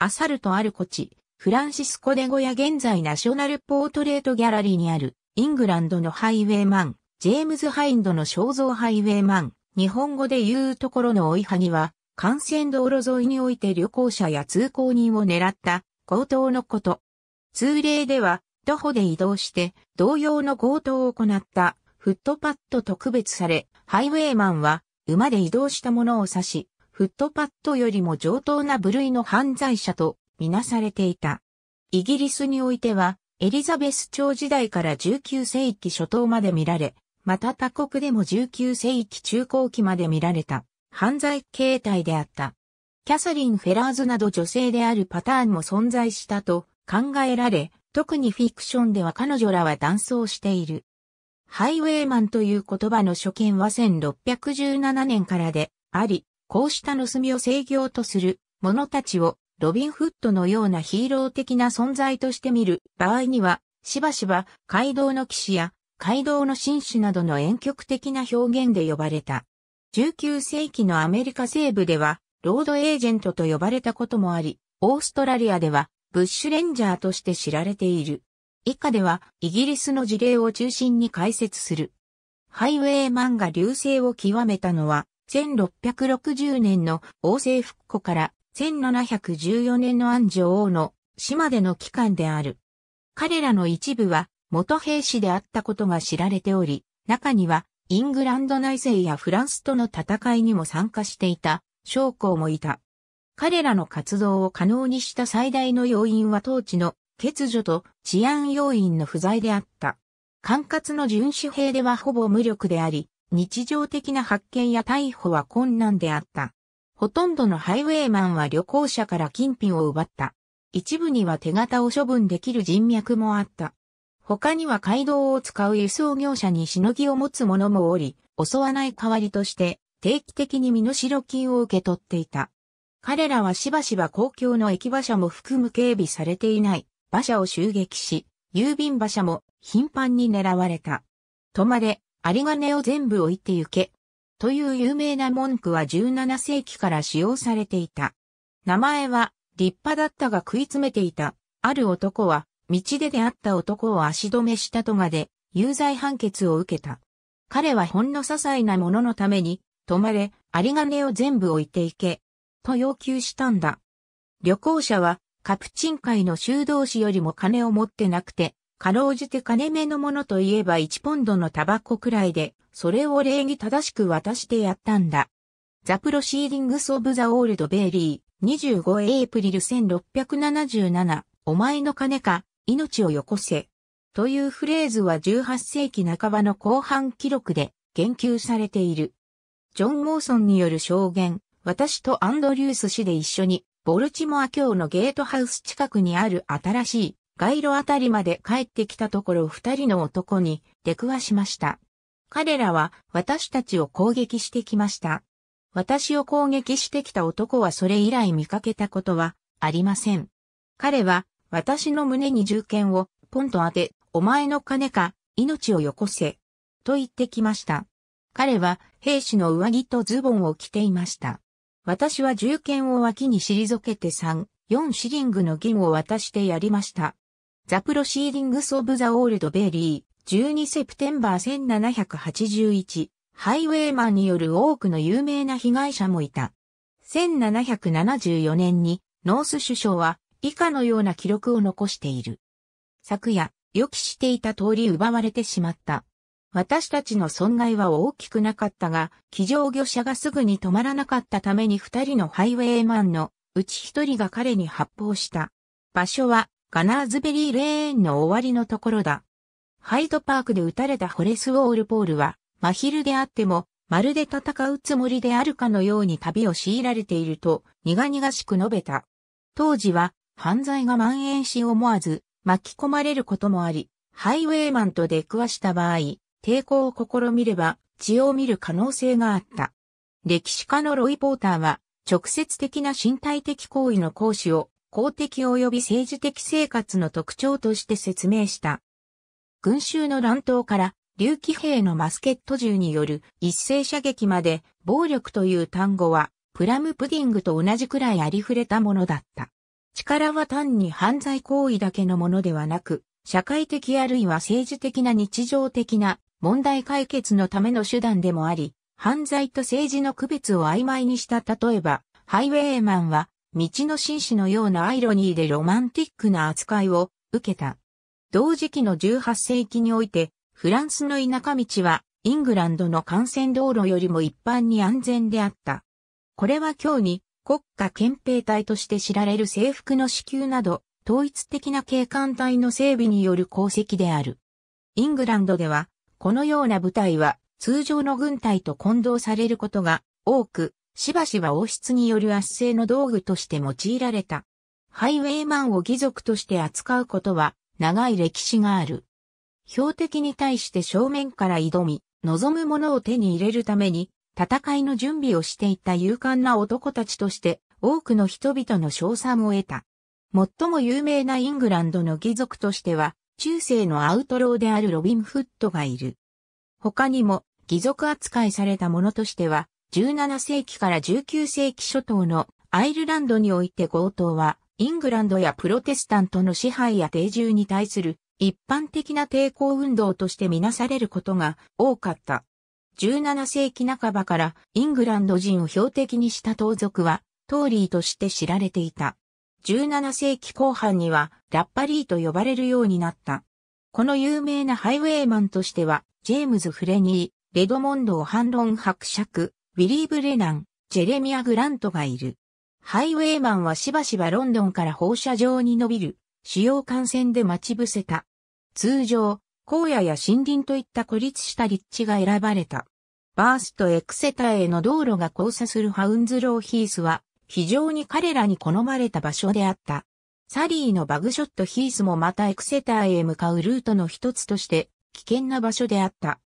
アサルト・アルコチ、フランシスコ・デゴや現在ナショナル・ポートレート・ギャラリーにある、イングランドのハイウェイマン、ジェームズ・ハインドの肖像ハイウェイマン、日本語で言うところの追いはぎは、幹線道路沿いにおいて旅行者や通行人を狙った強盗のこと。通例では、徒歩で移動して、同様の強盗を行った、フットパッドと区別され、ハイウェイマンは、馬で移動したものを指し、フットパッドよりも上等な部類の犯罪者とみなされていた。イギリスにおいては、エリザベス朝時代から19世紀初頭まで見られ、また他国でも19世紀中後期まで見られた犯罪形態であった。キャサリン・フェラーズなど女性であるパターンも存在したと考えられ、特にフィクションでは彼女らは断層している。ハイウェイマンという言葉の初見は1617年からであり、こうした盗みを制御とする者たちをロビンフッドのようなヒーロー的な存在として見る場合には、しばしば街道の騎士や街道の紳士などの遠曲的な表現で呼ばれた。19世紀のアメリカ西部では、ロードエージェントと呼ばれたこともあり、オーストラリアでは、ブッシュレンジャーとして知られている。以下では、イギリスの事例を中心に解説する。ハイウェイマンが流星を極めたのは、1660年の王政復古から1714年の安城王の死までの期間である。彼らの一部は元兵士であったことが知られており、中にはイングランド内政やフランスとの戦いにも参加していた将校もいた。彼らの活動を可能にした最大の要因は当地の欠如と治安要因の不在であった。管轄の巡視兵ではほぼ無力であり、日常的な発見や逮捕は困難であった。ほとんどのハイウェイマンは旅行者から金品を奪った。一部には手形を処分できる人脈もあった。他には街道を使う輸送業者にしのぎを持つ者もおり、襲わない代わりとして定期的に身代金を受け取っていた。彼らはしばしば公共の駅馬車も含む警備されていない馬車を襲撃し、郵便馬車も頻繁に狙われた。止まれ、ありがねを全部置いて行け。という有名な文句は17世紀から使用されていた。名前は、立派だったが食い詰めていた。ある男は、道で出会った男を足止めしたとがで、有罪判決を受けた。彼はほんの些細なもののために、止まれ、ありがねを全部置いて行け、と要求したんだ。旅行者は、カプチン会の修道士よりも金を持ってなくて、かろうじて金目のものといえば1ポンドのタバコくらいで、それを礼儀正しく渡してやったんだ。ザ・プロシーディングス・オブ・ザ・オールド・ベイリー、25エイプリル1677、お前の金か、命をよこせ。というフレーズは18世紀半ばの後半記録で言及されている。ジョン・モーソンによる証言、私とアンドリュース氏で一緒に、ボルチモア教のゲートハウス近くにある新しい街路あたりまで帰ってきたところ二人の男に出くわしました。彼らは私たちを攻撃してきました。私を攻撃してきた男はそれ以来見かけたことはありません。彼は私の胸に銃剣をポンと当て、お前の金か命をよこせ。と言ってきました。彼は兵士の上着とズボンを着ていました。私は銃剣を脇に退けて3、4シリングの銀を渡してやりました。ザ・プロシーディングス・オブ・ザ・オールド・ベリー、12セプテンバー1781、ハイウェイマンによる多くの有名な被害者もいた。1774年に、ノース首相は、以下のような記録を残している。昨夜、予期していた通り奪われてしまった。私たちの損害は大きくなかったが、騎乗魚車がすぐに止まらなかったために二人のハイウェイマンのうち一人が彼に発砲した。場所はガナーズベリーレーンの終わりのところだ。ハイドパークで撃たれたホレス・ウォールポールは、真昼であっても、まるで戦うつもりであるかのように旅を強いられていると、苦々しく述べた。当時は、犯罪が蔓延し思わず、巻き込まれることもあり、ハイウェイマンと出くわした場合、抵抗を試みれば、血を見る可能性があった。歴史家のロイ・ポーターは、直接的な身体的行為の行使を公的及び政治的生活の特徴として説明した。群衆の乱闘から、竜騎兵のマスケット銃による一斉射撃まで、暴力という単語は、プラムプディングと同じくらいありふれたものだった。力は単に犯罪行為だけのものではなく、社会的あるいは政治的な日常的な問題解決のための手段でもあり、犯罪と政治の区別を曖昧にした例えば、ハイウェイマンは道の紳士のようなアイロニーでロマンティックな扱いを受けた。同時期の18世紀において、フランスの田舎道は、イングランドの幹線道路よりも一般に安全であった。これは今日に国家憲兵隊として知られる制服の支給など、統一的な警官隊の整備による功績である。イングランドでは、このような部隊は通常の軍隊と混同されることが多く、しばしば王室による圧政の道具として用いられた。ハイウェイマンを義族として扱うことは長い歴史がある。標的に対して正面から挑み、望むものを手に入れるために、戦いの準備をしていた勇敢な男たちとして多くの人々の称賛を得た。最も有名なイングランドの義族としては、中世のアウトローであるロビン・フットがいる。他にも、義族扱いされた者としては、17世紀から19世紀初頭のアイルランドにおいて強盗は、イングランドやプロテスタントの支配や定住に対する一般的な抵抗運動としてみなされることが多かった。17世紀半ばからイングランド人を標的にした盗賊はトーリーとして知られていた。17世紀後半にはラッパリーと呼ばれるようになった。この有名なハイウェイマンとしては、ジェームズ・フレニー、レドモンドを反論伯爵、ウィリー・ブレナン、ジェレミア・グラントがいる。ハイウェイマンはしばしばロンドンから放射状に伸びる主要幹線で待ち伏せた。通常、荒野や森林といった孤立した立地が選ばれた。バースとエクセターへの道路が交差するハウンズローヒースは非常に彼らに好まれた場所であった。サリーのバグショットヒースもまたエクセターへ向かうルートの一つとして危険な場所であった。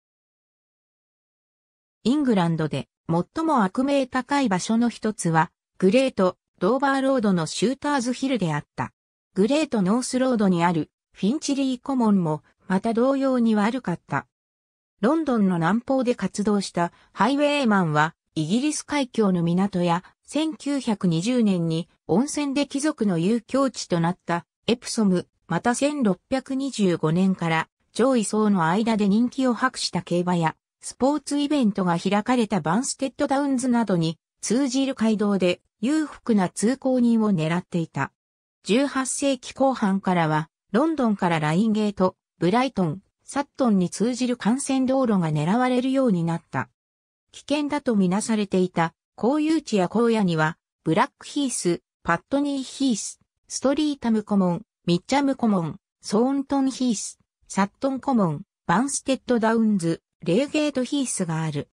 イングランドで最も悪名高い場所の一つは、グレート・ドーバーロードのシューターズヒルであった。グレート・ノースロードにあるフィンチリー・コモンも、また同様に悪かった。ロンドンの南方で活動したハイウェイマンは、イギリス海峡の港や、1920年に温泉で貴族の遊興地となったエプソム、また1625年から上位層の間で人気を博した競馬やスポーツイベントが開かれたバンステッドダウンズなどに通じる街道で裕福な通行人を狙っていた。18世紀後半からは、ロンドンからラインゲート、ブライトン、サットンに通じる幹線道路が狙われるようになった。危険だとみなされていた、公有地や荒野には、ブラックヒース、パットニーヒース、ストリータムコモン、ミッチャムコモン、ソーントンヒース、サットンコモン、バンステッドダウンズ、レーゲートヒースがある。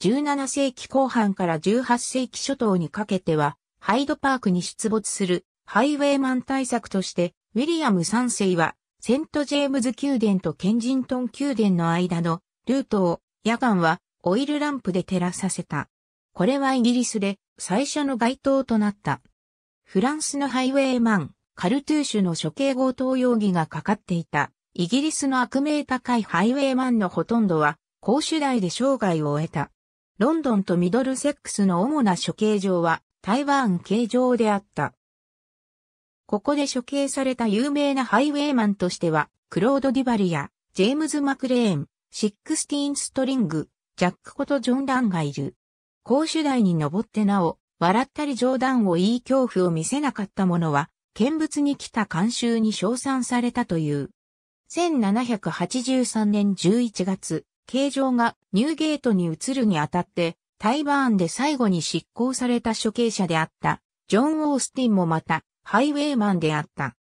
17世紀後半から18世紀初頭にかけては、ハイドパークに出没するハイウェイマン対策として、ウィリアム3世は、セントジェームズ宮殿とケンジントン宮殿の間のルートを夜間はオイルランプで照らさせた。これはイギリスで最初の街灯となった。フランスのハイウェイマン、カルトゥーシュの処刑強盗容疑がかかっていたイギリスの悪名高いハイウェイマンのほとんどは、公主代で生涯を終えた。ロンドンとミドルセックスの主な処刑場は、台湾刑場であった。ここで処刑された有名なハイウェイマンとしては、クロード・ディバリや、ジェームズ・マクレーン、シックスティーン・ストリング、ジャックことジョン・ランがいる。公主代に登ってなお、笑ったり冗談を言い恐怖を見せなかった者は、見物に来た慣習に称賛されたという。1783年11月、形状がニューゲートに移るにあたって、タイバーンで最後に執行された処刑者であった、ジョン・オースティンもまた、ハイウェイマンであった。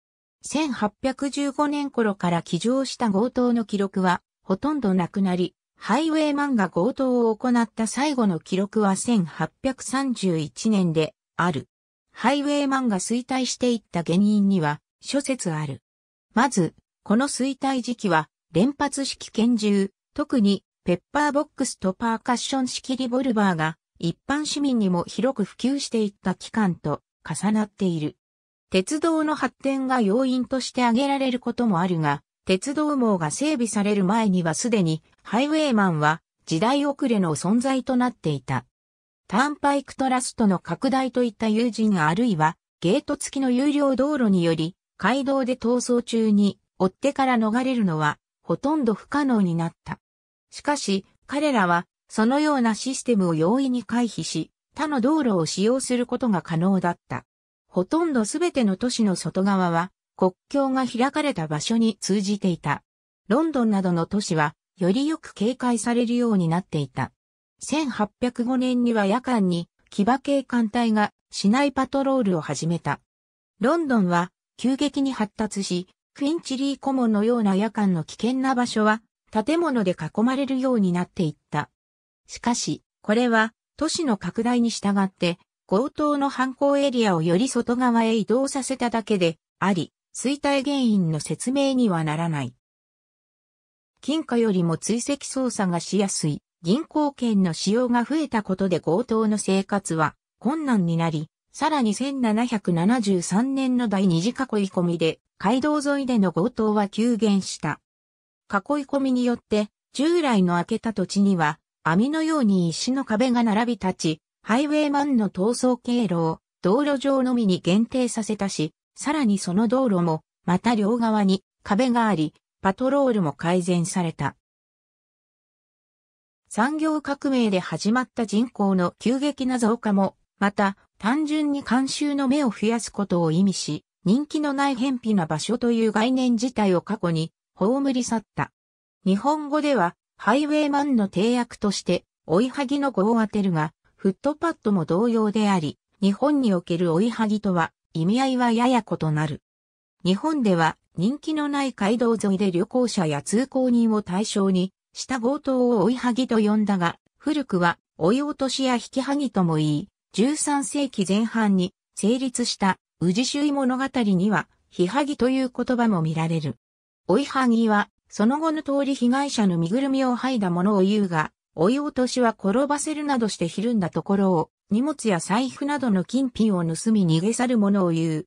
1815年頃から起乗した強盗の記録は、ほとんどなくなり、ハイウェイマンが強盗を行った最後の記録は1831年である。ハイウェイマンが衰退していった原因には諸説ある。まず、この衰退時期は、連発式拳銃、特にペッパーボックスとパーカッション式リボルバーが一般市民にも広く普及していった期間と重なっている。鉄道の発展が要因として挙げられることもあるが、鉄道網が整備される前にはすでにハイウェイマンは時代遅れの存在となっていた。ターンパイクトラストの拡大といった友人あるいはゲート付きの有料道路により街道で逃走中に追ってから逃れるのはほとんど不可能になった。しかし、彼らはそのようなシステムを容易に回避し、他の道路を使用することが可能だった。ほとんどすべての都市の外側は国境が開かれた場所に通じていた。ロンドンなどの都市はよりよく警戒されるようになっていた。1805年には夜間に騎馬警官隊が市内パトロールを始めた。ロンドンは急激に発達し、クインチリーコモンのような夜間の危険な場所は、建物で囲まれるようになっていった。しかし、これは、都市の拡大に従って、強盗の犯行エリアをより外側へ移動させただけで、あり、衰退原因の説明にはならない。金貨よりも追跡捜査がしやすい、銀行券の使用が増えたことで強盗の生活は困難になり、さらに1773年の第二次囲い込みで、街道沿いでの強盗は急減した。囲い込みによって、従来の開けた土地には、網のように石の壁が並び立ち、ハイウェイマンの逃走経路を道路上のみに限定させたし、さらにその道路も、また両側に壁があり、パトロールも改善された。産業革命で始まった人口の急激な増加もまた、単純に監修の目を増やすことを意味し、人気のない偏僻な場所という概念自体を過去に葬り去った。日本語では、ハイウェイマンの定約として、追いはぎの語を当てるが、フットパッドも同様であり、日本における追いはぎとは、意味合いはやや異なる。日本では、人気のない街道沿いで旅行者や通行人を対象に、した強盗を追いはぎと呼んだが、古くは、追い落としや引きはぎとも言い、13世紀前半に成立した宇治周囲物語には、ひはぎという言葉も見られる。追いはぎは、その後の通り被害者の身ぐるみを剥いだものを言うが、追い落としは転ばせるなどしてひるんだところを、荷物や財布などの金品を盗み逃げ去るものを言う。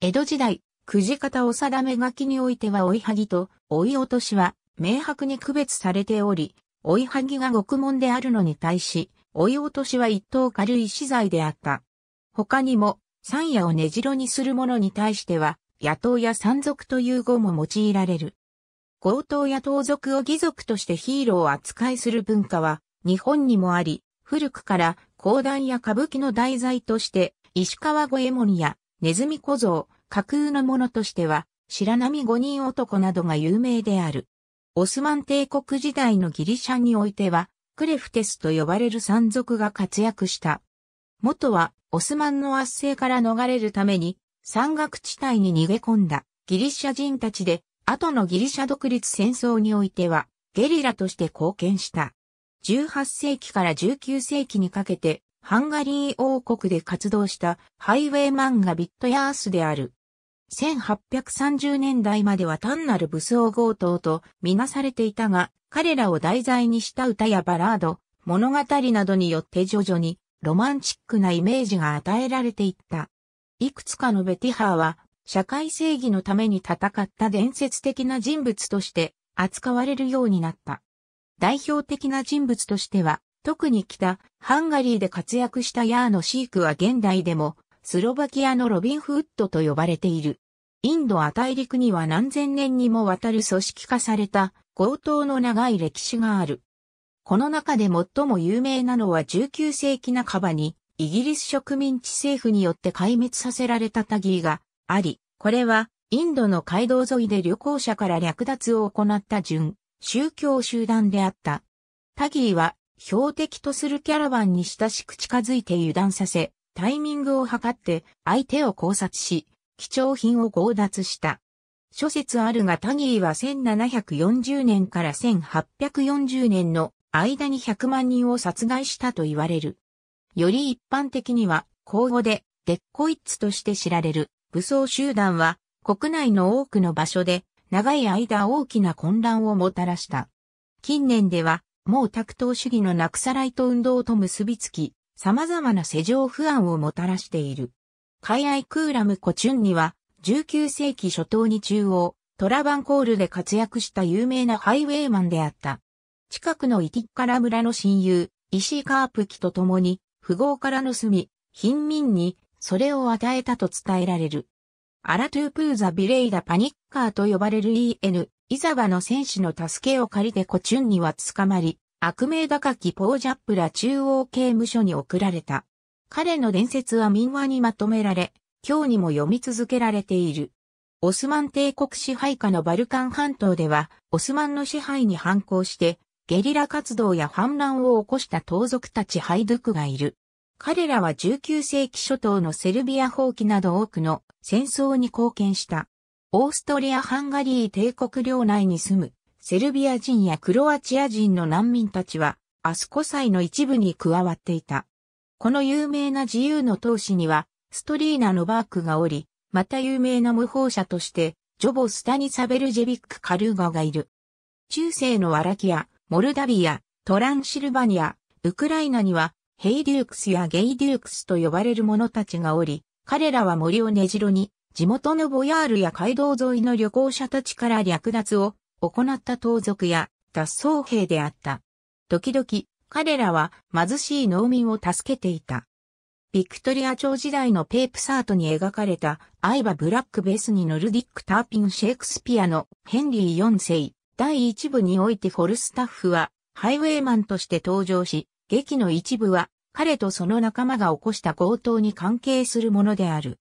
江戸時代、くじ方お定め書きにおいては追いはぎと追い落としは明白に区別されており、追いはぎが獄門であるのに対し、追い落としは一等軽い資材であった。他にも、山野を根城にする者に対しては、野党や山賊という語も用いられる。強盗や盗賊を義族としてヒーローを扱いする文化は、日本にもあり、古くから講談や歌舞伎の題材として、石川五右衛門やネズミ小僧、架空の者としては、白波五人男などが有名である。オスマン帝国時代のギリシャにおいては、クレフテスと呼ばれる山賊が活躍した。元はオスマンの圧政から逃れるために山岳地帯に逃げ込んだギリシャ人たちで、後のギリシャ独立戦争においてはゲリラとして貢献した。18世紀から19世紀にかけてハンガリー王国で活動したハイウェイマンがビットヤースである。1830年代までは単なる武装強盗とみなされていたが、彼らを題材にした歌やバラード、物語などによって徐々にロマンチックなイメージが与えられていった。いくつかのベティハーは、社会正義のために戦った伝説的な人物として扱われるようになった。代表的な人物としては、特に北、ハンガリーで活躍したヤーのシークは現代でも、スロバキアのロビン・フッドと呼ばれている。インドア大陸には何千年にもわたる組織化された強盗の長い歴史がある。この中で最も有名なのは19世紀半ばにイギリス植民地政府によって壊滅させられたタギーがあり、これはインドの街道沿いで旅行者から略奪を行った順、宗教集団であった。タギーは標的とするキャラバンに親しく近づいて油断させ、タイミングを測って相手を考察し、貴重品を強奪した。諸説あるがタギーは1740年から1840年の間に100万人を殺害したと言われる。より一般的には、口語でデッコイッツとして知られる武装集団は国内の多くの場所で長い間大きな混乱をもたらした。近年では、毛沢東主義のナクサライト運動と結びつき、様々な世情不安をもたらしている。海愛クーラム・コチュンニは、19世紀初頭に中央、トラバンコールで活躍した有名なハイウェイマンであった。近くのイティッカラ村の親友、シーカープキと共に、富豪から盗み、貧民に、それを与えたと伝えられる。アラトゥープーザ・ビレイダ・パニッカーと呼ばれる EN、イザバの戦士の助けを借りてコチュンには捕まり、悪名高きポージャップら中央刑務所に送られた。彼の伝説は民話にまとめられ、今日にも読み続けられている。オスマン帝国支配下のバルカン半島では、オスマンの支配に反抗して、ゲリラ活動や反乱を起こした盗賊たちハイドゥクがいる。彼らは19世紀初頭のセルビア放棄など多くの戦争に貢献した。オーストリア・ハンガリー帝国領内に住むセルビア人やクロアチア人の難民たちは、アスコ祭の一部に加わっていた。この有名な自由の闘士には、ストリーナのバークがおり、また有名な無法者として、ジョボ・スタニサベルジェビック・カルーガがいる。中世のワラキア、モルダビア、トランシルバニア、ウクライナには、ヘイデュークスやゲイデュークスと呼ばれる者たちがおり、彼らは森を根城に、地元のボヤールや街道沿いの旅行者たちから略奪を行った盗賊や脱走兵であった。時々、彼らは貧しい農民を助けていた。ビクトリア朝時代のペープサートに描かれたアイバ・ブラック・ベースにノルディック・ターピン・シェイクスピアのヘンリー4世第1部においてフォルスタッフはハイウェイマンとして登場し、劇の一部は彼とその仲間が起こした強盗に関係するものである。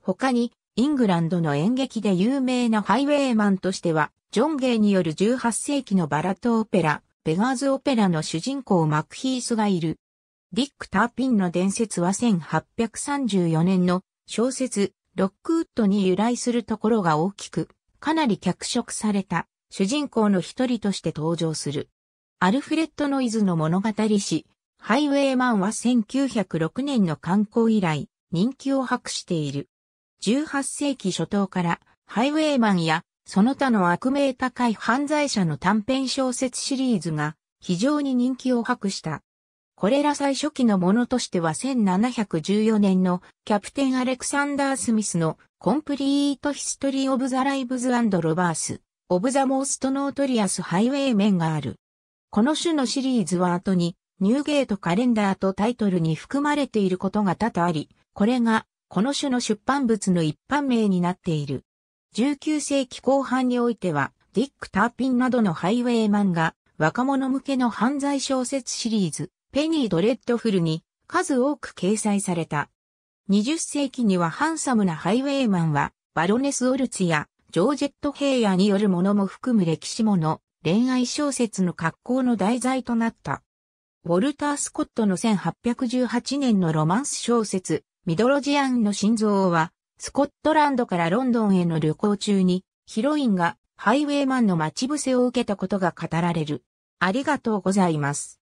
他に、イングランドの演劇で有名なハイウェイマンとしては、ジョン・ゲイによる18世紀のバラットオペラ、ベガーズオペラの主人公マクヒースがいる。ディック・ターピンの伝説は1834年の小説ロックウッドに由来するところが大きく、かなり脚色された主人公の一人として登場する。アルフレッド・ノイズの物語誌、ハイウェイマンは1906年の観光以来、人気を博している。18世紀初頭から、ハイウェイマンやその他の悪名高い犯罪者の短編小説シリーズが非常に人気を博した。これら最初期のものとしては1714年のキャプテンアレクサンダー・スミスのコンプリート・ヒストリー・オブ・ザ・ライブズ・アンド・ロバース、オブ・ザ・モースト・ノートリアス・ハイウェイ・メンがある。この種のシリーズは後にニューゲート・カレンダーとタイトルに含まれていることが多々あり、これがこの種の出版物の一般名になっている。19世紀後半においては、ディック・ターピンなどのハイウェイマンが、若者向けの犯罪小説シリーズ、ペニー・ドレッドフルに数多く掲載された。20世紀にはハンサムなハイウェイマンは、バロネス・オルツやジョージェット・ヘイヤによるものも含む歴史もの、恋愛小説の格好の題材となった。ウォルター・スコットの1818年のロマンス小説、ミドロジアンの心臓は、スコットランドからロンドンへの旅行中に、ヒロインがハイウェイマンの待ち伏せを受けたことが語られる。ありがとうございます。